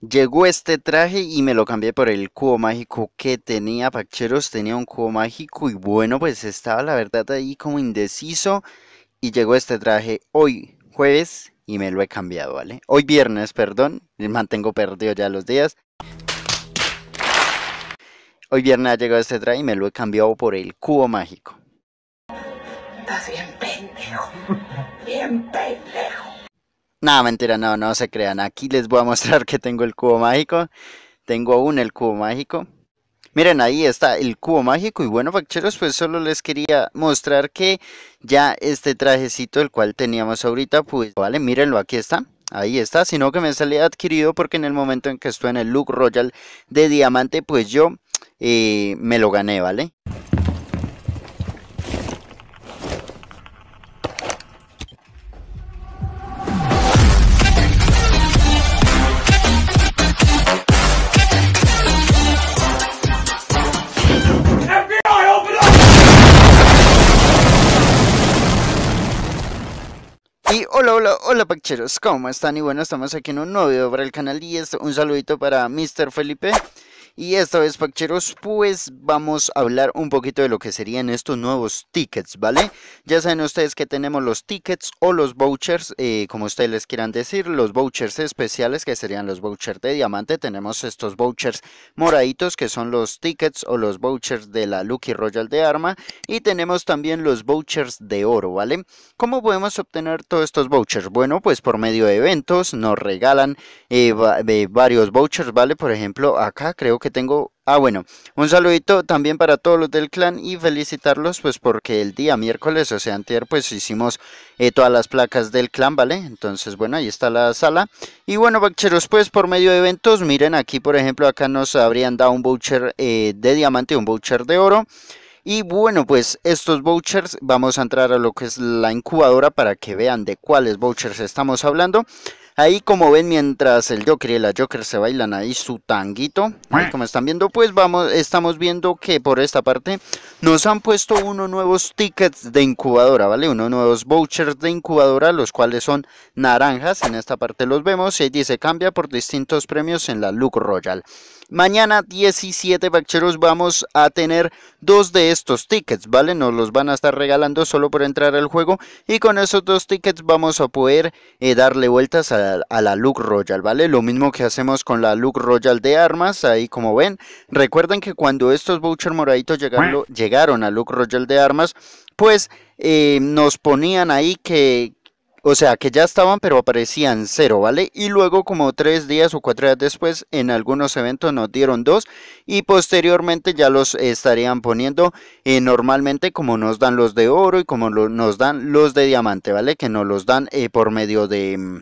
Llegó este traje y me lo cambié por el cubo mágico que tenía. Pacheros tenía un cubo mágico y bueno, pues estaba la verdad ahí como indeciso. Y llegó este traje hoy, jueves, y me lo he cambiado, ¿vale? Hoy viernes, perdón. Mantengo perdido ya los días. Hoy viernes ha llegado este traje y me lo he cambiado por el cubo mágico. Estás bien pendejo. Bien pendejo. Nada mentira, no, no se crean. Aquí les voy a mostrar que tengo el cubo mágico. Tengo aún el cubo mágico. Miren, ahí está el cubo mágico. Y bueno, facheros, pues solo les quería mostrar que ya este trajecito, el cual teníamos ahorita, pues vale, mírenlo, aquí está. Ahí está, sino que me salía adquirido porque en el momento en que estuve en el look royal de diamante, pues yo eh, me lo gané, ¿vale? Hola, hola, hola Pacheros, ¿cómo están? Y bueno, estamos aquí en un nuevo video para el canal y esto, un saludito para Mr. Felipe y esta vez, Paccheros, pues vamos a hablar un poquito de lo que serían estos nuevos tickets, ¿vale? Ya saben ustedes que tenemos los tickets o los vouchers, eh, como ustedes les quieran decir, los vouchers especiales que serían los vouchers de diamante. Tenemos estos vouchers moraditos que son los tickets o los vouchers de la Lucky Royal de arma. Y tenemos también los vouchers de oro, ¿vale? ¿Cómo podemos obtener todos estos vouchers? Bueno, pues por medio de eventos nos regalan eh, eh, varios vouchers, ¿vale? Por ejemplo, acá creo que tengo. Ah, bueno, un saludito también para todos los del clan y felicitarlos, pues porque el día miércoles, o sea, anterior, pues hicimos eh, todas las placas del clan, ¿vale? Entonces, bueno, ahí está la sala. Y bueno, bacheros, pues por medio de eventos, miren, aquí por ejemplo, acá nos habrían dado un voucher eh, de diamante y un voucher de oro. Y bueno, pues estos vouchers, vamos a entrar a lo que es la incubadora para que vean de cuáles vouchers estamos hablando. Ahí como ven, mientras el Joker y la Joker se bailan ahí su tanguito, como están viendo, pues vamos, estamos viendo que por esta parte nos han puesto unos nuevos tickets de incubadora, ¿vale? Unos nuevos vouchers de incubadora, los cuales son naranjas, en esta parte los vemos, y ahí dice cambia por distintos premios en la Look Royal. Mañana 17 bacheros vamos a tener dos de estos tickets, ¿vale? Nos los van a estar regalando solo por entrar al juego y con esos dos tickets vamos a poder eh, darle vueltas a a la Look Royal, ¿vale? Lo mismo que hacemos con la Look Royal de armas, ahí como ven. Recuerden que cuando estos voucher moraditos llegaron, llegaron a Look Royal de armas, pues eh, nos ponían ahí que, o sea, que ya estaban, pero aparecían cero, ¿vale? Y luego, como tres días o cuatro días después, en algunos eventos nos dieron dos. Y posteriormente ya los estarían poniendo eh, normalmente como nos dan los de oro y como nos dan los de diamante, ¿vale? Que nos los dan eh, por medio de mm,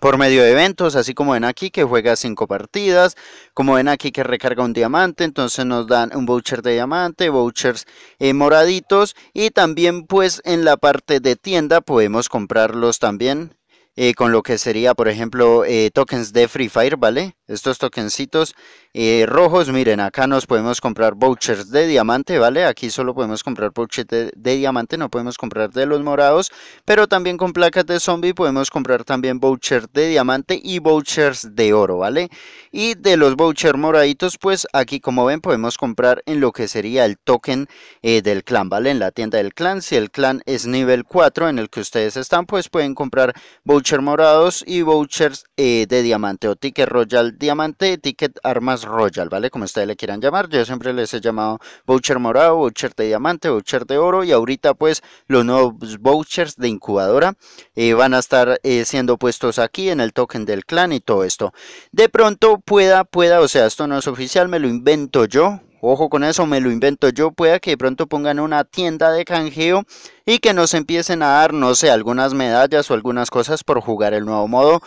por medio de eventos, así como ven aquí que juega cinco partidas, como ven aquí que recarga un diamante, entonces nos dan un voucher de diamante, vouchers eh, moraditos y también pues en la parte de tienda podemos comprarlos también eh, con lo que sería por ejemplo eh, tokens de Free Fire, ¿vale? estos tokencitos eh, rojos, miren, acá nos podemos comprar vouchers de diamante, ¿vale? Aquí solo podemos comprar vouchers de, diamante, no podemos comprar de los morados, pero también con placas de zombie podemos comprar también vouchers de diamante y vouchers de oro, ¿vale? Y de los vouchers moraditos, pues aquí como ven podemos comprar en lo que sería el token eh, del clan, ¿vale? En la tienda del clan, si el clan es nivel 4 en el que ustedes están, pues pueden comprar vouchers morados y vouchers eh, de diamante o ticket royal diamante, ticket armas royal, ¿vale? Como ustedes le quieran llamar. Yo siempre les he llamado voucher morado, voucher de diamante, voucher de oro. Y ahorita pues los nuevos vouchers de incubadora eh, van a estar eh, siendo puestos aquí en el token del clan y todo esto. De pronto pueda, pueda, o sea, esto no es oficial, me lo invento yo. Ojo con eso, me lo invento yo. Pueda que de pronto pongan una tienda de canjeo y que nos empiecen a dar, no sé, algunas medallas o algunas cosas por jugar el nuevo modo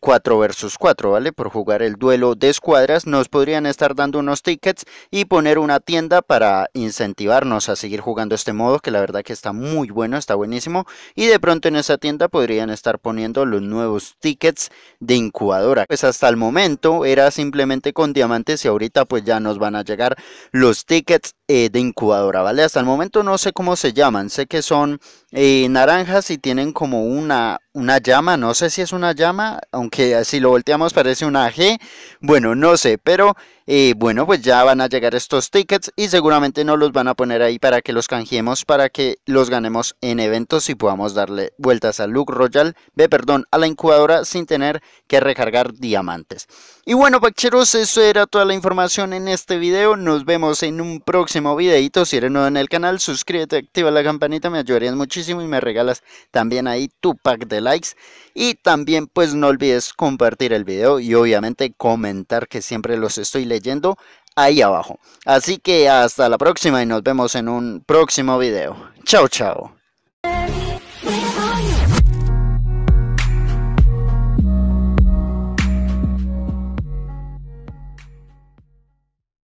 4 eh, versus 4, ¿vale? Por jugar el duelo de escuadras nos podrían estar dando unos tickets y poner una tienda para incentivarnos a seguir jugando este modo que la verdad que está muy bueno, está buenísimo y de pronto en esa tienda podrían estar poniendo los nuevos tickets de incubadora. Pues hasta el momento era simplemente con diamantes y ahorita pues ya nos van a llegar los tickets eh, de incubadora, ¿vale? Hasta el momento no sé cómo se llaman, sé que son eh, naranjas y tienen como una una llama, no sé si es una llama, aunque si lo volteamos parece una G, bueno, no sé, pero eh, bueno, pues ya van a llegar estos tickets y seguramente no los van a poner ahí para que los canjemos, para que los ganemos en eventos y podamos darle vueltas a look Royal, ve perdón, a la incubadora sin tener que recargar diamantes. Y bueno, pacheros, eso era toda la información en este video, nos vemos en un próximo videito, si eres nuevo en el canal, suscríbete, activa la campanita, me ayudarías muchísimo y me regalas también ahí tu pack de likes y también pues no olvides compartir el video y obviamente comentar que siempre los estoy leyendo ahí abajo. Así que hasta la próxima y nos vemos en un próximo video. Chao, chao.